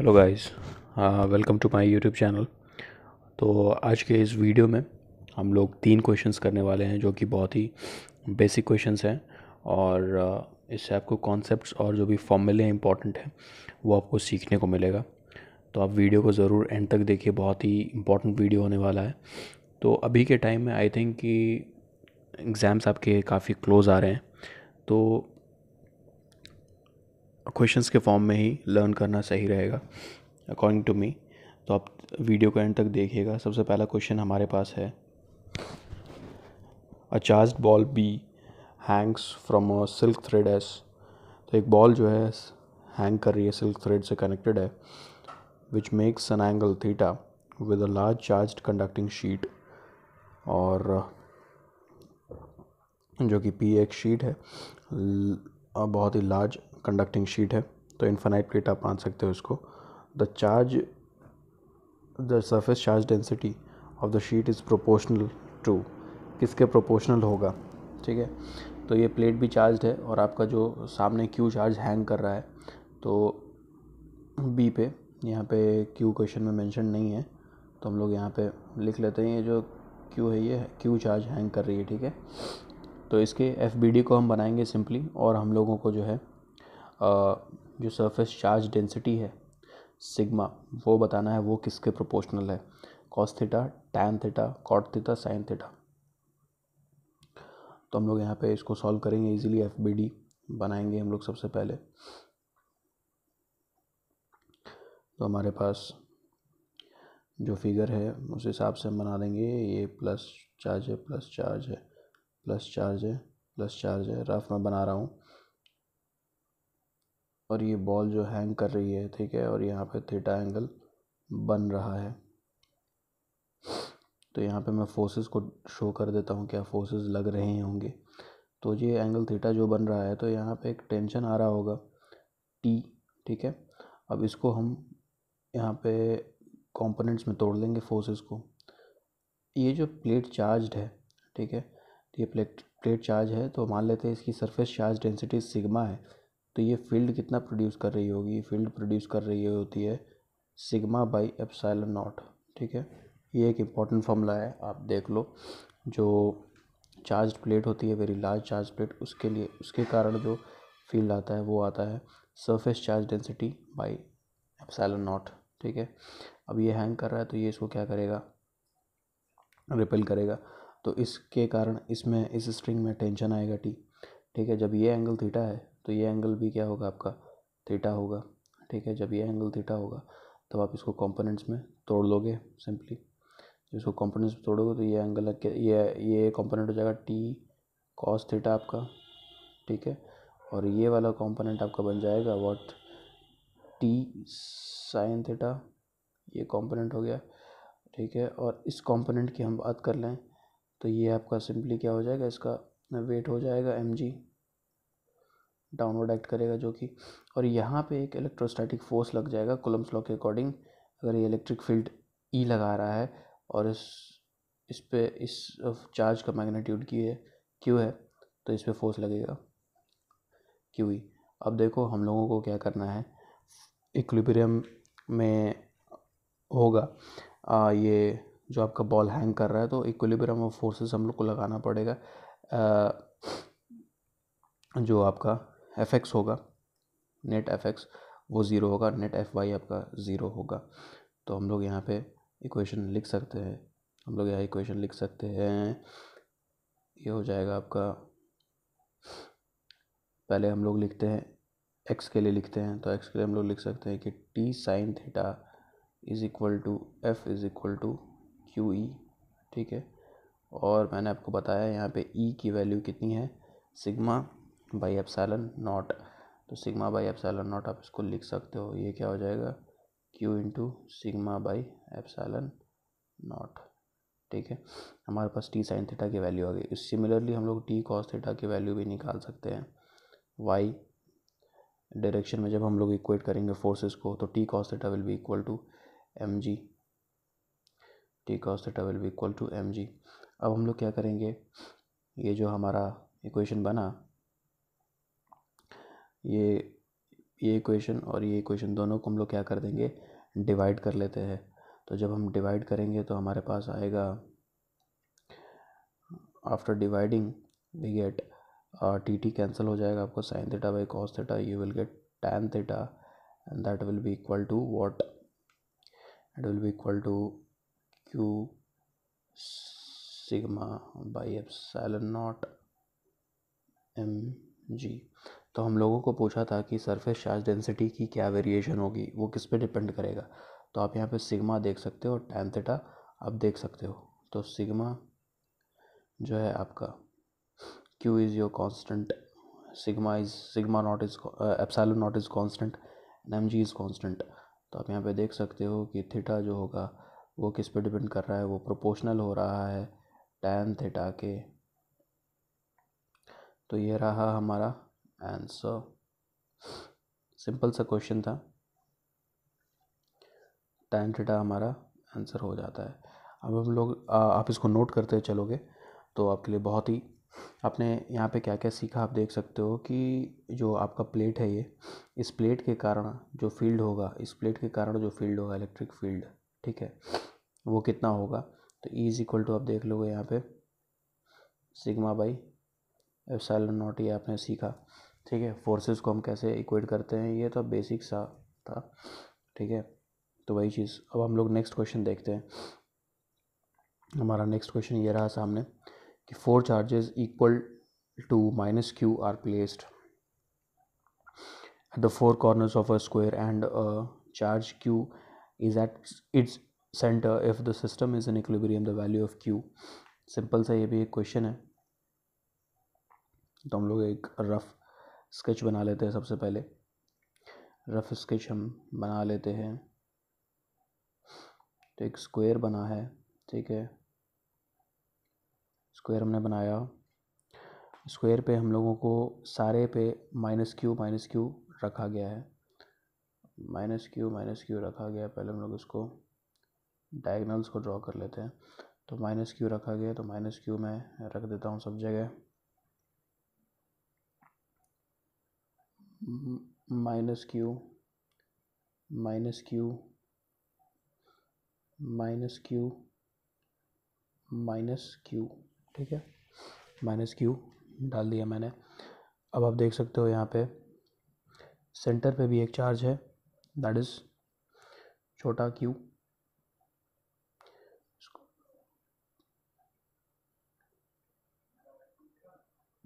Hello guys welcome to my YouTube channel तो आज के इस वीडियो में हम लोग तीन क्वेश्चंस करने वाले हैं जो कि बहुत ही बेसिक क्वेश्चंस हैं और uh, इससे आपको कॉन्सेप्ट्स और जो भी फॉर्मूले इंपॉर्टेंट हैं वो आपको सीखने को मिलेगा तो आप वीडियो को ज़रूर एंड तक देखिए बहुत ही इंपॉर्टेंट वीडियो होने वाला है तो अभी के टाइम में आई थिंक कि एग्ज़ाम्स आपके काफ़ी क्लोज आ रहे हैं तो क्वेश्चंस के फॉर्म में ही लर्न करना सही रहेगा अकॉर्डिंग टू मी तो आप वीडियो को एंड तक देखिएगा सबसे पहला क्वेश्चन हमारे पास है a charge ball B hangs from a silk thread S तो एक बॉल जो है हैंग कर रही है सिल्क थ्रेड से कनेक्टेड है which makes an angle theta with a large charge conducting sheet और जो कि पी एक्स शीट है बहुत ही लार्ज कंडक्टिंग शीट है तो इन्फानाइट प्लेट आप मान सकते हो इसको the charge the surface charge density of the sheet is proportional to किसके प्रोपोर्शनल होगा ठीक है तो ये प्लेट भी चार्ज है और आपका जो सामने क्यू चार्ज हैंग कर रहा है तो बी पे यहाँ पे क्यू क्वेश्चन में मेंशन नहीं है तो हम लोग यहाँ पे लिख लेते हैं ये जो क्यू है ये क्यू चार्ज हैंग कर रही है ठीक है तो इसके एफ को हम बनाएंगे सिंपली और हम लोगों को जो है जो सरफेस चार्ज डेंसिटी है सिग्मा वो बताना है वो किसके प्रोपोर्शनल है cos theta tan theta cot theta sine theta तो हम लोग यहाँ पे इसको सॉल्व करेंगे इजीली एफ बी डी बनाएंगे हम लोग सबसे पहले तो हमारे पास जो फिगर है उस हिसाब से हम बना देंगे ये प्लस चार्ज है प्लस चार्ज है प्लस चार्ज है प्लस चार्ज है रफ मैं बना रहा हूँ और ये बॉल जो हैंग कर रही है ठीक है और यहाँ पे थीटा एंगल बन रहा है तो यहाँ पे मैं फोर्सेस को शो कर देता हूँ क्या फोर्सेस लग रहे होंगे तो ये एंगल थीटा जो बन रहा है तो यहाँ पे एक टेंशन आ रहा होगा टी ठीक है अब इसको हम यहाँ पे कंपोनेंट्स में तोड़ लेंगे फोर्सेस को ये जो प्लेट चार्ज है ठीक है ये प्लेट प्लेट चार्ज है तो मान लेते हैं इसकी सरफेस चार्ज डेंसिटी सिग्मा है तो ये फील्ड कितना प्रोड्यूस कर रही होगी ये फील्ड प्रोड्यूस कर रही होती है सिग्मा बाई एप्साइलन नॉट ठीक है ये एक इम्पॉर्टेंट फॉर्मूला है आप देख लो जो चार्ज प्लेट होती है वेरी लार्ज चार्ज प्लेट उसके लिए उसके कारण जो फील्ड आता है वो आता है surface charge density by epsilon naught ठीक है अब ये हैंग कर रहा है तो ये इसको क्या करेगा रिपेल करेगा तो इसके कारण इसमें इस स्ट्रिंग में टेंशन आएगा टी ठीक है जब ये एंगल थीटा है तो ये एंगल भी क्या होगा आपका थीटा होगा ठीक है जब ये एंगल थीटा होगा तब तो आप इसको कंपोनेंट्स में तोड़ लोगे सिंपली इसको कंपोनेंट्स में तोड़ोगे तो ये एंगल ये ये कंपोनेंट हो जाएगा टी कॉस थीटा आपका ठीक है और ये वाला कंपोनेंट आपका बन जाएगा वॉट टी साइन थीटा ये कंपोनेंट हो गया ठीक है और इस कंपोनेंट की हम बात कर लें तो ये आपका सिंपली क्या हो जाएगा इसका वेट हो जाएगा एम जी डाउनवर्ड एक्ट करेगा जो कि और यहाँ पे एक इलेक्ट्रोस्टैटिक फोर्स लग जाएगा कोलम्स लॉ के अकॉर्डिंग अगर ये इलेक्ट्रिक फील्ड ई लगा रहा है और इस इस पे इस चार्ज का मैग्नीट्यूड की है क्यू है तो इस पर फोर्स लगेगा क्यों ई e. अब देखो हम लोगों को क्या करना है इक्विलिब्रियम में होगा आ, ये जो आपका बॉल हैंग कर रहा है तो इक्विलिब्रियम ऑफ फोर्सेस हम लोग को लगाना पड़ेगा आ, जो आपका एफ एक्स होगा नेट एफ एक्स वो ज़ीरो होगा नेट एफ वाई आपका ज़ीरो होगा तो हम लोग यहाँ पे इक्वेशन लिख सकते हैं हम लोग यहाँ इक्वेशन लिख सकते हैं ये हो जाएगा आपका पहले हम लोग लिखते हैं एक्स के लिए लिखते हैं तो एक्स के लिए हम लोग लिख सकते हैं कि T sine theta is equal to F is equal to q E ठीक है और मैंने आपको बताया यहाँ पे ई e की वैल्यू कितनी है सिग्मा बाई एप्सैलन नॉट तो सिग्मा बाई एप्सैलन नॉट आप इसको लिख सकते हो ये क्या हो जाएगा q into sigma by epsilon naught ठीक है हमारे पास टी साइन थीटा की वैल्यू आ गई सिमिलरली हम लोग टी कॉस थीटा की वैल्यू भी निकाल सकते हैं वाई डायरेक्शन में जब हम लोग इक्वेट करेंगे फोर्सेस को तो T cos theta will be equal to m g T cos theta will be equal to m g अब हम लोग क्या करेंगे ये जो हमारा इक्वेशन बना ये ये इक्वेशन और ये इक्वेशन दोनों को हम लोग क्या कर देंगे डिवाइड कर लेते हैं तो जब हम डिवाइड करेंगे तो हमारे पास आएगा after dividing we get T T cancel हो जाएगा आपको sine theta by cos theta you will get tan theta and that will be equal to what it will be equal to q sigma by by naught m g तो हम लोगों को पूछा था कि सरफेस चार्ज डेंसिटी की क्या variation होगी वो किस पे डिपेंड करेगा तो आप यहाँ पे सिग्मा देख सकते हो टैन थीटा आप देख सकते हो तो सिग्मा जो है आपका q is your constant sigma is sigma naught is epsilon naught is constant and m g is constant तो आप यहाँ पे देख सकते हो कि थीटा जो होगा वो किस पे डिपेंड कर रहा है वो प्रोपोर्शनल हो रहा है टैन थीटा के तो ये रहा हमारा आंसर सिंपल सा क्वेश्चन था टैन थीटा हमारा आंसर हो जाता है अब हम लोग आप इसको नोट करते चलोगे तो आपके लिए बहुत ही आपने यहाँ पे क्या क्या सीखा आप देख सकते हो कि जो आपका प्लेट है ये इस प्लेट के कारण जो फील्ड होगा इस प्लेट के कारण जो फील्ड होगा इलेक्ट्रिक फील्ड ठीक है वो कितना होगा तो ई इज इक्वल टू आप देख लोगे यहाँ पे सिग्मा बाई एफ नॉट ये आपने सीखा ठीक है फोर्सेस को हम कैसे इक्वेट करते हैं ये तो बेसिक सा था ठीक है तो वही चीज़ अब हम लोग नेक्स्ट क्वेश्चन देखते हैं हमारा नेक्स्ट क्वेश्चन ये रहा सामने कि four charges equal to minus q are placed at the four corners of a square and charge q is at its centre if the system is in in the value of q simple सा ये भी एक question है तो हम लोग एक rough sketch बना लेते हैं सबसे पहले रफ़ स्केच हम बना लेते हैं तो एक स्क्वायर बना है ठीक है स्क्वायर हमने बनाया स्क्वायर पे हम लोगों को सारे पे माइनस क्यू माइनस क्यू रखा गया है माइनस क्यू माइनस क्यू रखा गया पहले हम लोग इसको डायगनल्स को ड्रॉ कर लेते हैं तो माइनस क्यू रखा गया तो माइनस क्यू मैं रख देता हूँ सब जगह minus q minus q minus q minus q ठीक है माइनस क्यू डाल दिया मैंने अब आप देख सकते हो यहाँ पे सेंटर पे भी एक चार्ज है दैट इज़ छोटा क्यू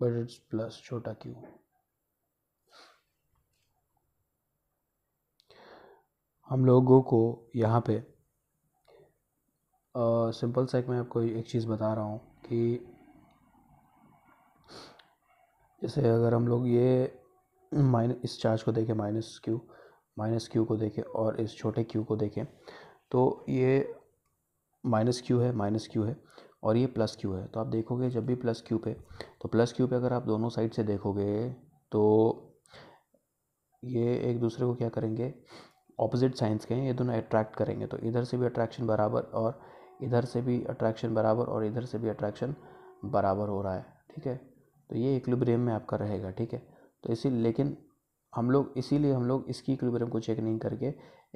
बट इट्स प्लस छोटा क्यू हम लोगों को यहाँ पे सिंपल सा में मैं आपको एक चीज़ बता रहा हूँ कि जैसे अगर हम लोग ये माइनस इस चार्ज को देखें माइनस क्यू माइनस क्यू को देखें और इस छोटे क्यू को देखें तो ये माइनस क्यू है माइनस क्यू है और ये प्लस क्यू है तो आप देखोगे जब भी प्लस क्यू पे तो प्लस क्यू पे अगर आप दोनों साइड से देखोगे तो ये एक दूसरे को क्या करेंगे ऑपोजिट साइंस के हैं ये दोनों अट्रैक्ट करेंगे तो इधर से भी अट्रैक्शन बराबर और इधर से भी अट्रैक्शन बराबर और इधर से भी अट्रैक्शन बराबर हो रहा है ठीक है तो ये इक्विलिब्रियम में आपका रहेगा ठीक है तो इसी लेकिन हम लोग इसीलिए हम लोग इसकी इक्विलिब्रियम को चेक नहीं करके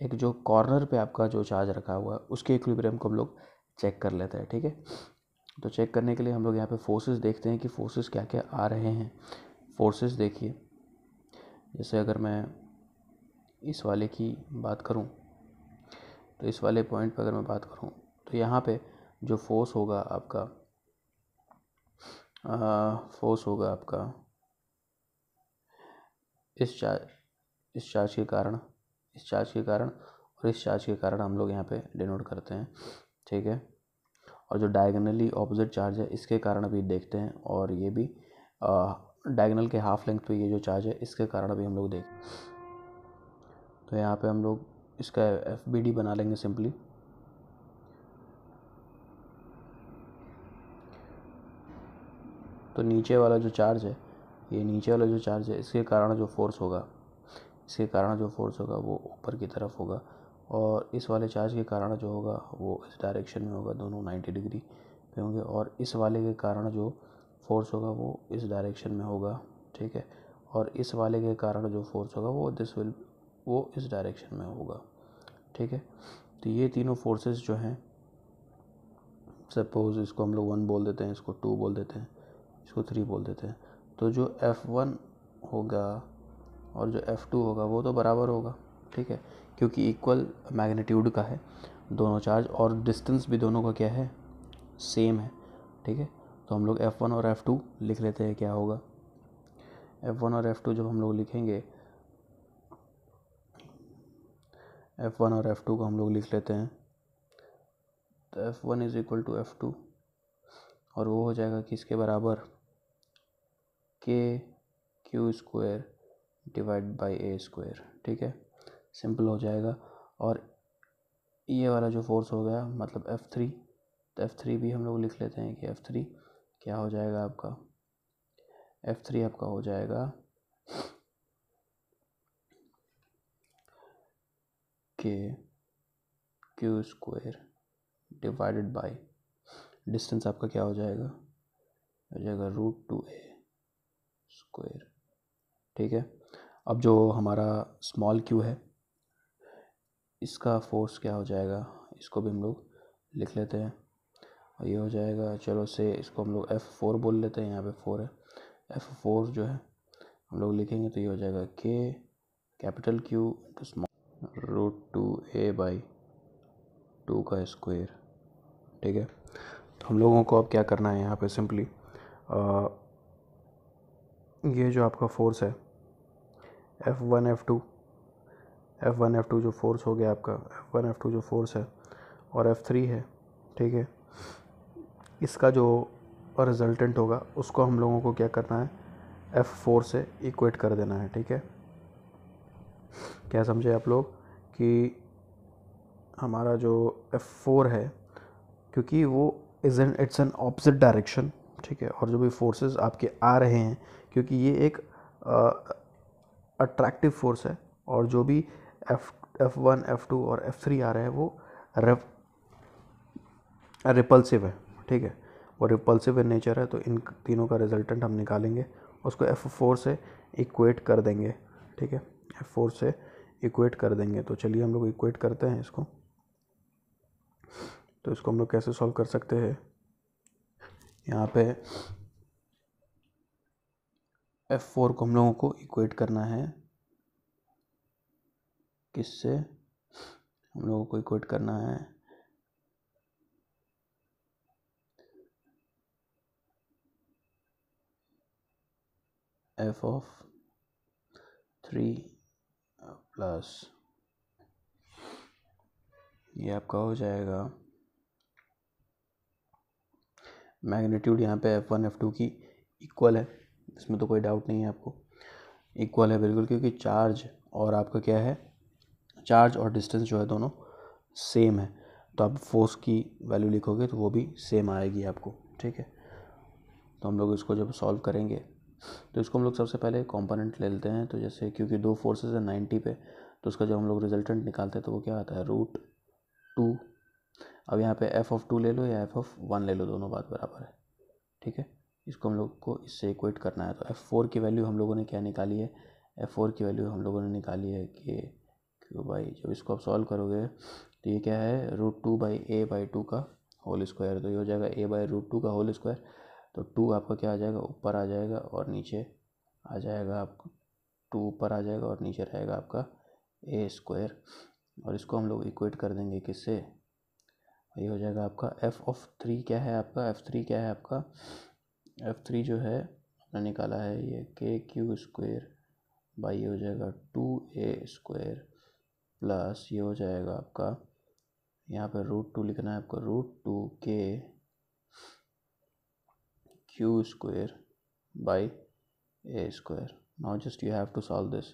एक जो कॉर्नर पे आपका जो चार्ज रखा हुआ है उसके इक्विलिब्रियम को हम लोग चेक कर लेते हैं ठीक है थीके? तो चेक करने के लिए हम लोग यहाँ पे फोर्सेस देखते हैं कि फोर्सेस क्या क्या आ रहे हैं फोर्सेस देखिए जैसे अगर मैं इस वाले की बात करूँ तो इस वाले पॉइंट पर अगर मैं बात करूँ तो यहाँ पे जो फोर्स होगा आपका फोर्स होगा आपका इस चार्ज इस चार्ज के कारण इस चार्ज के कारण और इस चार्ज के कारण हम लोग यहाँ पे डिनोट करते हैं ठीक है और जो डायगनली ऑपोजिट चार्ज है इसके कारण भी देखते हैं और ये भी डायगनल के हाफ लेंथ पे ये जो चार्ज है इसके कारण भी हम लोग देख तो यहाँ पे हम लोग इसका एफ बना लेंगे सिंपली तो नीचे वाला जो चार्ज है ये नीचे वाला जो चार्ज है इसके कारण जो फोर्स होगा इसके कारण जो फोर्स होगा वो ऊपर की तरफ होगा और इस वाले चार्ज के कारण जो होगा वो इस डायरेक्शन में होगा दोनों नाइन्टी डिग्री पे होंगे और इस वाले के कारण जो फोर्स होगा वो इस डायरेक्शन में होगा ठीक है और इस वाले के कारण जो फोर्स होगा वो दिस विल वो इस डायरेक्शन में होगा ठीक है तो ये तीनों फोर्सेस जो हैं सपोज़ इसको हम लोग वन बोल देते हैं इसको टू बोल देते हैं इसको थ्री बोल देते हैं तो जो एफ़ वन होगा और जो एफ़ टू होगा वो तो बराबर होगा ठीक है क्योंकि इक्वल मैग्नीट्यूड का है दोनों चार्ज और डिस्टेंस भी दोनों का क्या है सेम है ठीक है तो हम लोग एफ़ वन और एफ़ टू लिख लेते हैं क्या होगा एफ़ वन और एफ़ टू जब हम लोग लिखेंगे एफ़ वन और एफ़ टू को हम लोग लिख लेते हैं तो F one is equal to F two और वो हो जाएगा किसके बराबर k q square divide by a square ठीक है सिंपल हो जाएगा और ये वाला जो फोर्स हो गया मतलब एफ़ थ्री तो एफ़ थ्री भी हम लोग लिख लेते हैं कि एफ़ थ्री क्या हो जाएगा आपका एफ़ थ्री आपका हो जाएगा k q square divided by distance आपका क्या हो जाएगा हो जाएगा रूट टू ए स्क्वायर ठीक है अब जो हमारा स्मॉल क्यू है इसका फोर्स क्या हो जाएगा इसको भी हम लोग लिख लेते हैं और ये हो जाएगा चलो से इसको हम लोग एफ़ फोर बोल लेते हैं यहाँ पे फोर है एफ़ फोर जो है हम लोग लिखेंगे तो ये हो जाएगा के capital Q into small root two A by two का स्क्वायर ठीक है तो हम लोगों को अब क्या करना है यहाँ पे सिंपली ये जो आपका फोर्स है F one F two F one F two जो फोर्स हो गया आपका एफ़ वन एफ़ टू जो फोर्स है और एफ़ थ्री है ठीक है इसका जो रिजल्टेंट होगा उसको हम लोगों को क्या करना है एफ़ फोर से इक्वेट कर देना है ठीक है क्या समझे आप लोग कि हमारा जो एफ़ फोर है क्योंकि वो is an it's an opposite direction ठीक है और जो भी फोर्सेस आपके आ रहे हैं क्योंकि ये एक अट्रैक्टिव फोर्स है और जो भी F F one F two और एफ़ थ्री आ रहे हैं वो रेफ रिपल्सिव है ठीक है वो रिपल्सिव इन नेचर है तो इन तीनों का रिजल्टेंट हम निकालेंगे उसको एफ़ फोर से इक्वेट कर देंगे ठीक है एफ़ फोर से इक्वेट कर देंगे तो चलिए हम लोग इक्वेट करते हैं इसको तो इसको हम लोग कैसे सॉल्व कर सकते हैं यहाँ पे एफ फोर को हम लोगों को इक्वेट करना है किससे हम लोगों को इक्वेट करना है एफ ऑफ थ्री प्लस ये आपका हो जाएगा मैग्नीट्यूड यहाँ पे एफ़ वन एफ़ टू की इक्वल है इसमें तो कोई डाउट नहीं है आपको इक्वल है बिल्कुल क्योंकि चार्ज और आपका क्या है चार्ज और डिस्टेंस जो है दोनों सेम है तो आप फोर्स की वैल्यू लिखोगे तो वो भी सेम आएगी आपको ठीक है तो हम लोग इसको जब सॉल्व करेंगे तो इसको हम लोग सबसे पहले कॉम्पोनेंट ले लेते हैं तो जैसे क्योंकि दो फोर्सेज है नाइन्टी पे तो उसका जब हम लोग रिजल्टेंट निकालते हैं तो वो क्या आता है रूट टू अब यहाँ पे एफ़ ऑफ़ टू ले लो या एफ़ ऑफ़ वन ले लो दोनों बात बराबर है ठीक है इसको हम लोग को इससे इक्वेट करना है तो एफ़ फोर की वैल्यू हम लोगों ने क्या निकाली है एफ़ फोर की वैल्यू हम लोगों ने निकाली है कि क्यू बाई जब इसको आप सॉल्व करोगे तो ये क्या है root two by A by two का होल स्क्वायर तो ये हो जाएगा ए बाई रूट टू का होल स्क्वायर तो टू आपका क्या आ जाएगा ऊपर आ जाएगा और नीचे आ जाएगा आप टू ऊपर आ जाएगा और नीचे रहेगा आपका ए स्क्वायर और इसको हम लोग इक्वेट कर देंगे किससे ये हो जाएगा आपका एफ़ ऑफ थ्री क्या है आपका एफ़ थ्री क्या है आपका एफ़ थ्री जो है हमने निकाला है ये के क्यू स्क्वायर बाई हो जाएगा टू ए स्क्वायर प्लस ये हो जाएगा आपका यहाँ पर रूट टू लिखना है आपको रूट टू के Q square by A square now just you have to solve this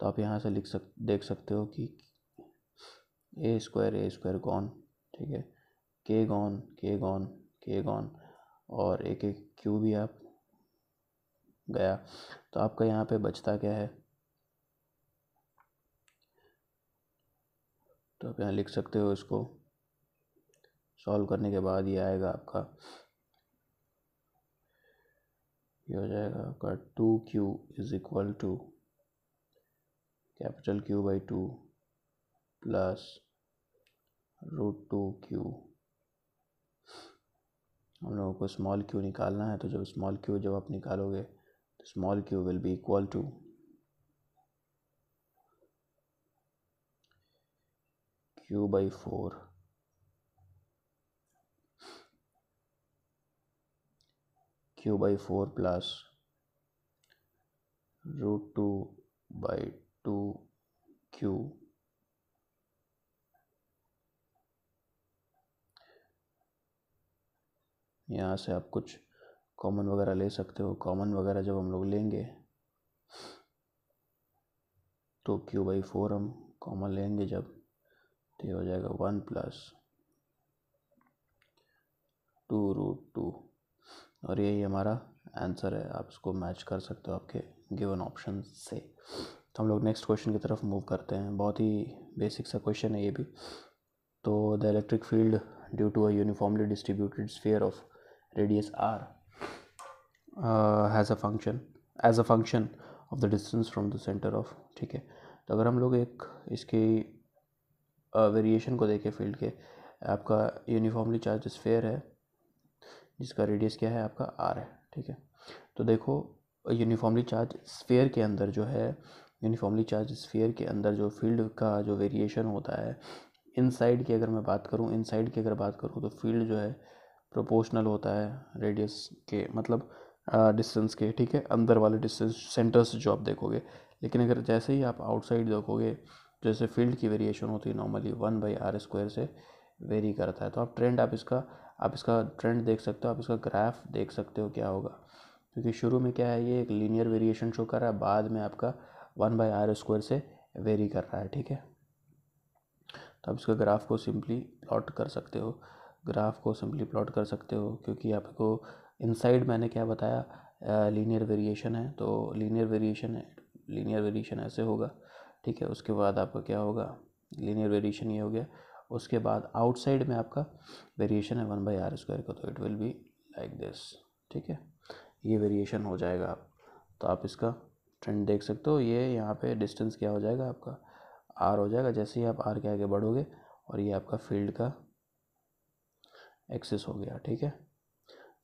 तो आप यहाँ से लिख सक देख सकते हो कि A square A square gone ठीक है के गॉन के गॉन के गॉन और एक एक क्यू भी आप गया तो आपका यहाँ पे बचता क्या है तो आप यहाँ लिख सकते हो इसको सॉल्व करने के बाद ये आएगा आपका ये हो जाएगा आपका two Q is equal to capital Q by two plus root two Q हम लोगों को स्मॉल क्यू निकालना है तो जब स्मॉल क्यू जब आप निकालोगे तो small Q will be equal to Q by four Q by four plus root two by two Q यहाँ से आप कुछ कॉमन वगैरह ले सकते हो कॉमन वगैरह जब हम लोग लेंगे तो क्यू बाई फोर हम कॉमन लेंगे जब तो हो जाएगा one plus two root two और यही हमारा आंसर है आप इसको मैच कर सकते हो आपके गिवन ऑप्शन से तो हम लोग नेक्स्ट क्वेश्चन की तरफ मूव करते हैं बहुत ही बेसिक सा क्वेश्चन है ये भी तो the electric field due to a uniformly distributed sphere of radius R has a function as a function of the distance from the centre of ठीक है तो अगर हम लोग एक इसकी वेरिएशन uh, को देखें फील्ड के आपका यूनिफॉर्मली चार्ज स्फेयर है जिसका रेडियस क्या है आपका आर है ठीक है तो देखो यूनिफॉर्मली चार्ज स्फेयर के अंदर जो है यूनिफॉर्मली चार्ज स्फेयर के अंदर जो फील्ड का जो वेरिएशन होता है इनसाइड की अगर मैं बात करूँ इनसाइड की अगर बात करूँ तो फील्ड जो है प्रोपोर्शनल होता है रेडियस के मतलब डिस्टेंस के ठीक है अंदर वाले डिस्टेंस सेंटर से जो आप देखोगे लेकिन अगर जैसे ही आप आउटसाइड देखोगे जैसे फील्ड की वेरिएशन होती है normally one by R square से वेरी करता है तो आप ट्रेंड आप इसका आप इसका ट्रेंड देख सकते हो आप इसका ग्राफ देख सकते हो क्या होगा क्योंकि शुरू में क्या है ये एक लीनियर वेरिएशन शो कर रहा है बाद में आपका वन बाई आर स्क्वायर से वेरी कर रहा है ठीक है तो आप इसका ग्राफ को सिंपली प्लॉट कर सकते हो ग्राफ को सिंपली प्लॉट कर सकते हो क्योंकि आपको इनसाइड मैंने क्या बताया लीनियर वेरिएशन है तो लीनियर वेरिएशन है लीनियर वेरिएशन ऐसे होगा ठीक है उसके बाद आपका क्या होगा लीनियर वेरिएशन ये हो गया उसके बाद आउटसाइड में आपका वेरिएशन है वन बाई आर स्क्वायर का तो it will be like this ठीक है ये वेरिएशन हो जाएगा आप तो आप इसका ट्रेंड देख सकते हो ये यहाँ पे डिस्टेंस क्या हो जाएगा आपका आर हो जाएगा जैसे ही आप आर के आगे बढ़ोगे और ये आपका फील्ड का एक्सेस हो गया ठीक है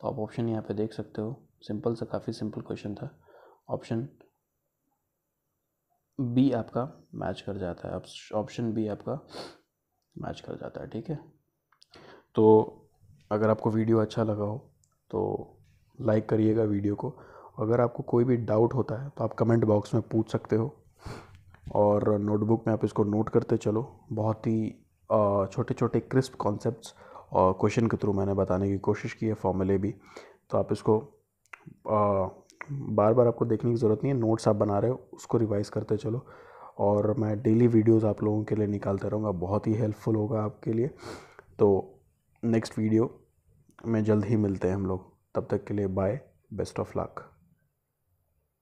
तो आप ऑप्शन यहाँ पे देख सकते हो सिंपल सा काफ़ी सिंपल क्वेश्चन था ऑप्शन बी आपका मैच कर जाता है ऑप्शन बी आपका मैच कर जाता है ठीक है तो अगर आपको वीडियो अच्छा लगा हो तो लाइक करिएगा वीडियो को अगर आपको कोई भी डाउट होता है तो आप कमेंट बॉक्स में पूछ सकते हो और नोटबुक में आप इसको नोट करते चलो बहुत ही छोटे छोटे क्रिस्प कॉन्सेप्ट्स और क्वेश्चन के थ्रू मैंने बताने की कोशिश की है फॉर्मूले भी तो आप इसको आ, बार बार आपको देखने की ज़रूरत नहीं है नोट्स आप बना रहे हो उसको रिवाइज़ करते चलो और मैं डेली वीडियोस आप लोगों के लिए निकालता रहूँगा बहुत ही हेल्पफुल होगा आपके लिए तो नेक्स्ट वीडियो में जल्द ही मिलते हैं हम लोग तब तक के लिए बाय बेस्ट ऑफ लक